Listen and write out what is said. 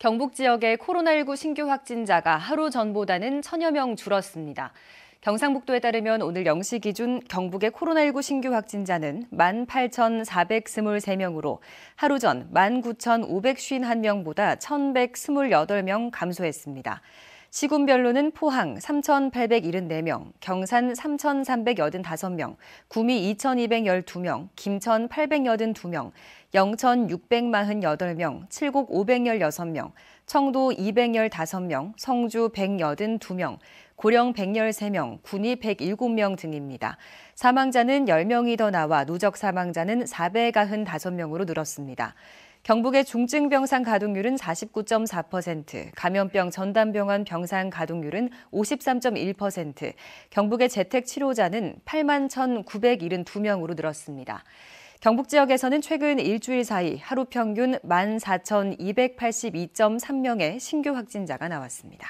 경북 지역의 코로나19 신규 확진자가 하루 전보다는 천여 명 줄었습니다. 경상북도에 따르면 오늘 0시 기준 경북의 코로나19 신규 확진자는 18,423명으로 하루 전 19,551명보다 1,128명 감소했습니다. 시군별로는 포항 3,874명, 경산 3,385명, 구미 2,212명, 김천 882명, 영천 648명, 칠곡 516명, 청도 215명, 성주 182명, 고령 113명, 군위 107명 등입니다. 사망자는 10명이 더 나와 누적 사망자는 495명으로 늘었습니다. 경북의 중증병상 가동률은 49.4%, 감염병 전담병원 병상 가동률은 53.1%, 경북의 재택 치료자는 8만 1,972명으로 늘었습니다. 경북 지역에서는 최근 일주일 사이 하루 평균 14,282.3명의 신규 확진자가 나왔습니다.